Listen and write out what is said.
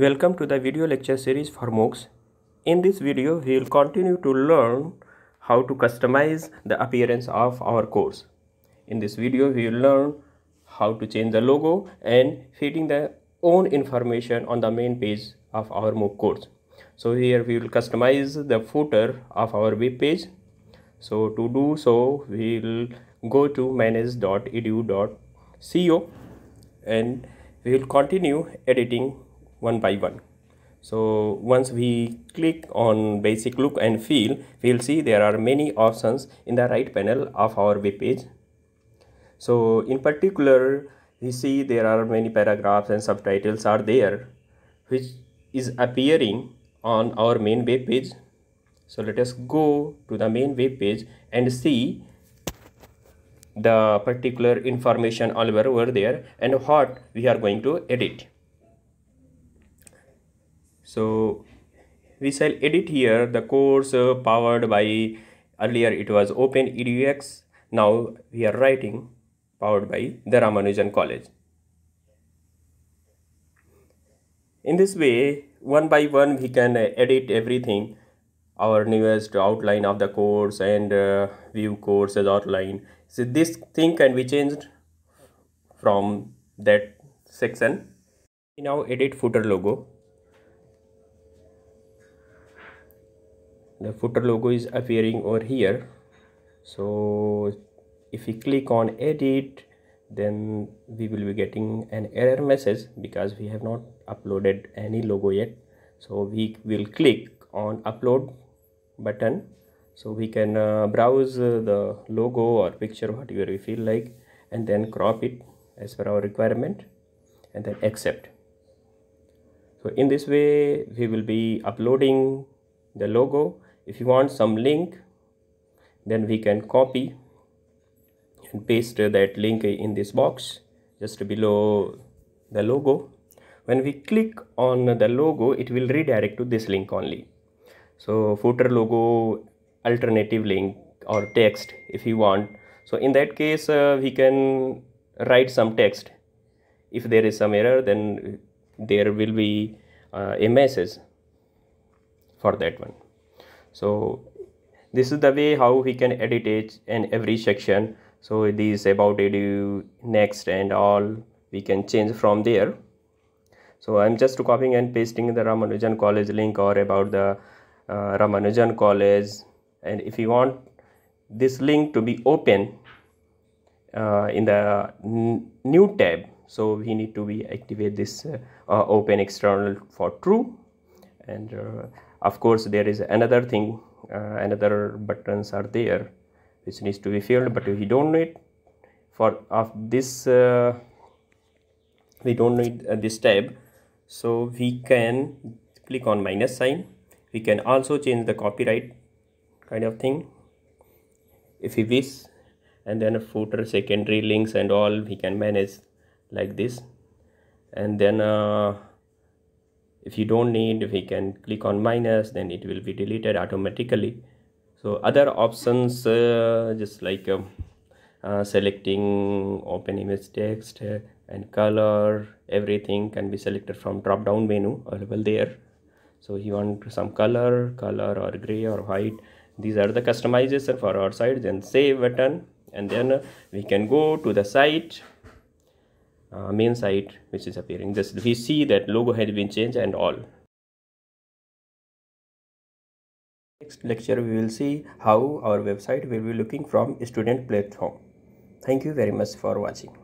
Welcome to the video lecture series for MOOCs. In this video, we will continue to learn how to customize the appearance of our course. In this video, we will learn how to change the logo and feeding the own information on the main page of our MOOC course. So here we will customize the footer of our web page. So to do so, we will go to manage.edu.co and we will continue editing one by one so once we click on basic look and feel we'll see there are many options in the right panel of our web page so in particular we see there are many paragraphs and subtitles are there which is appearing on our main web page so let us go to the main web page and see the particular information all over there and what we are going to edit so we shall edit here the course uh, powered by earlier it was open edX now we are writing powered by the Ramanujan College in this way one by one we can uh, edit everything our newest outline of the course and uh, view courses outline so this thing can be changed from that section we now edit footer logo the footer logo is appearing over here so if we click on edit then we will be getting an error message because we have not uploaded any logo yet so we will click on upload button so we can uh, browse uh, the logo or picture whatever we feel like and then crop it as per our requirement and then accept so in this way we will be uploading the logo if you want some link then we can copy and paste that link in this box just below the logo when we click on the logo it will redirect to this link only so footer logo alternative link or text if you want so in that case uh, we can write some text if there is some error then there will be uh, a message for that one so this is the way how we can edit it in every section so this about edu next and all we can change from there so i'm just copying and pasting the ramanujan college link or about the uh, ramanujan college and if you want this link to be open uh, in the new tab so we need to be activate this uh, open external for true and uh, of course there is another thing uh, another buttons are there which needs to be filled but we don't need for of this uh, we don't need uh, this tab so we can click on minus sign we can also change the copyright kind of thing if we wish and then footer secondary links and all we can manage like this and then uh, if you don't need we can click on minus then it will be deleted automatically so other options uh, just like um, uh, selecting open image text uh, and color everything can be selected from drop down menu available there so you want some color color or gray or white these are the customization for our site then save button and then we can go to the site uh, main site which is appearing this we see that logo has been changed and all next lecture we will see how our website will be looking from student platform thank you very much for watching